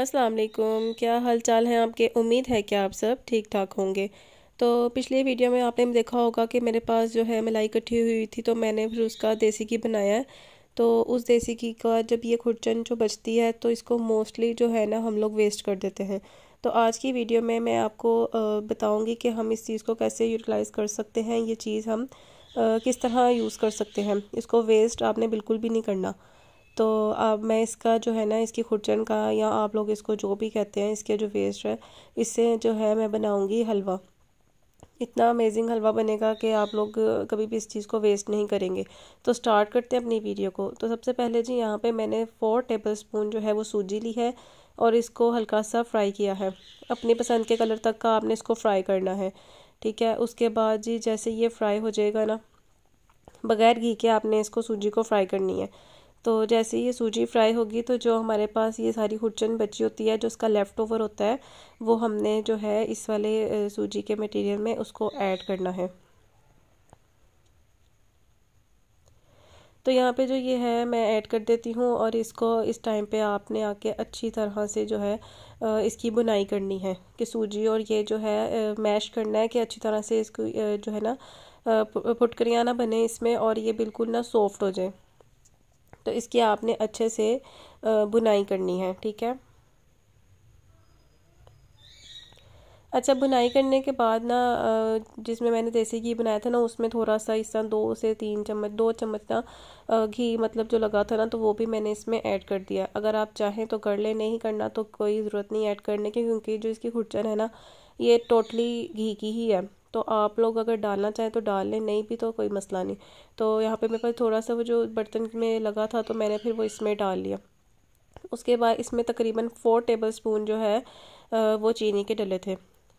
अस्सलाम वालेकुम क्या हाल चाल है आपके उम्मीद है कि आप सब ठीक ठाक होंगे तो पिछले वीडियो में आपने देखा होगा कि मेरे पास जो है मलाई इकट्ठी हुई थी तो मैंने फिर उसका देसी घी बनाया है तो उस देसी घी का जब ये खुरचन जो बचती है तो इसको मोस्टली जो है ना हम लोग वेस्ट कर देते हैं तो आज की वीडियो में मैं आपको बताऊँगी कि हम इस चीज़ को कैसे यूटिलाइज़ कर सकते हैं ये चीज़ हम किस तरह यूज़ कर सकते हैं इसको वेस्ट आपने बिल्कुल भी नहीं करना तो अब मैं इसका जो है ना इसकी खुरचन का या आप लोग इसको जो भी कहते हैं इसके जो वेस्ट है इससे जो है मैं बनाऊँगी हलवा इतना अमेजिंग हलवा बनेगा कि आप लोग कभी भी इस चीज़ को वेस्ट नहीं करेंगे तो स्टार्ट करते हैं अपनी वीडियो को तो सबसे पहले जी यहाँ पे मैंने फ़ोर टेबल स्पून जो है वो सूजी ली है और इसको हल्का सा फ्राई किया है अपनी पसंद के कलर तक का आपने इसको फ्राई करना है ठीक है उसके बाद जी जैसे ये फ्राई हो जाएगा ना बगैर घी के आपने इसको सूजी को फ्राई करनी है तो जैसे ये सूजी फ्राई होगी तो जो हमारे पास ये सारी हुचन बची होती है जो उसका लेफ़्ट ओवर होता है वो हमने जो है इस वाले सूजी के मटेरियल में उसको ऐड करना है तो यहाँ पे जो ये है मैं ऐड कर देती हूँ और इसको इस टाइम पे आपने आके अच्छी तरह से जो है इसकी बुनाई करनी है कि सूजी और ये जो है मैश करना है कि अच्छी तरह से इसको जो है ना फुटकरियाँ ना बने इसमें और ये बिल्कुल ना सॉफ्ट हो जाए तो इसकी आपने अच्छे से बुनाई करनी है ठीक है अच्छा बुनाई करने के बाद ना जिसमें मैंने देसी घी बनाया था ना उसमें थोड़ा सा इस तरह दो से तीन चम्मच दो चम्मच ना घी मतलब जो लगा था ना तो वो भी मैंने इसमें ऐड कर दिया अगर आप चाहें तो कर ले नहीं करना तो कोई ज़रूरत नहीं ऐड करने की क्योंकि जो इसकी खुटचन है ना ये टोटली घी की ही है तो आप लोग अगर डालना चाहें तो डाल लें नहीं भी तो कोई मसला नहीं तो यहाँ पर मेरे पास थोड़ा सा वो जो बर्तन में लगा था तो मैंने फिर वो इसमें डाल लिया उसके बाद इसमें तकरीबन फोर टेबल स्पून जो है वो चीनी के डले थे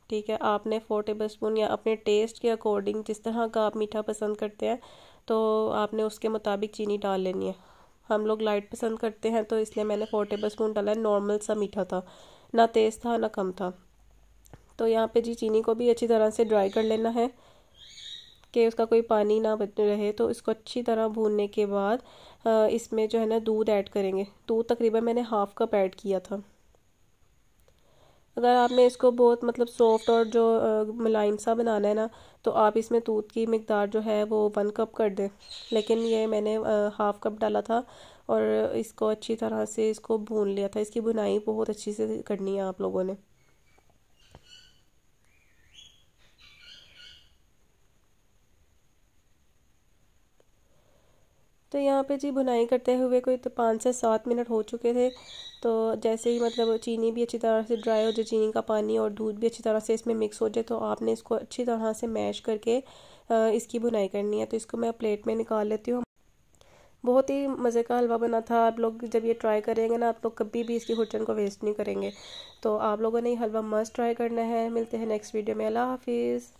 ठीक है आपने फोर टेबल स्पून या अपने टेस्ट के अकॉर्डिंग जिस तरह का आप मीठा पसंद करते हैं तो आपने उसके मुताबिक चीनी डाल लेनी है हम लोग लाइट पसंद करते हैं तो इसलिए मैंने फोर टेबल स्पून डाला है नॉर्मल सा मीठा था ना तेज़ था ना कम था तो यहाँ पे जी चीनी को भी अच्छी तरह से ड्राई कर लेना है कि उसका कोई पानी ना रहे तो इसको अच्छी तरह भूनने के बाद इसमें जो है ना दूध ऐड करेंगे दूध तकरीबन मैंने हाफ़ कप ऐड किया था अगर आपने इसको बहुत मतलब सॉफ्ट और जो मुलायम सा बनाना है ना तो आप इसमें दूध की मकदार जो है वो वन कप कर दें लेकिन ये मैंने हाफ़ कप डाला था और इसको अच्छी तरह से इसको भून लिया था इसकी बुनाई बहुत अच्छी से करनी है आप लोगों ने तो यहाँ पे जी बुनाई करते हुए कोई तो पाँच से सात मिनट हो चुके थे तो जैसे ही मतलब चीनी भी अच्छी तरह से ड्राई हो जाए चीनी का पानी और दूध भी अच्छी तरह से इसमें मिक्स हो जाए तो आपने इसको अच्छी तरह से मैश करके इसकी बुनाई करनी है तो इसको मैं प्लेट में निकाल लेती हूँ बहुत ही मज़े का हलवा बना था आप लोग जब ये ट्राई करेंगे ना आप लोग कभी भी इसकी होटल को वेस्ट नहीं करेंगे तो आप लोगों ने ये हलवा मस्त ट्राई करना है मिलते हैं नेक्स्ट वीडियो में अल्लाह हाफिज़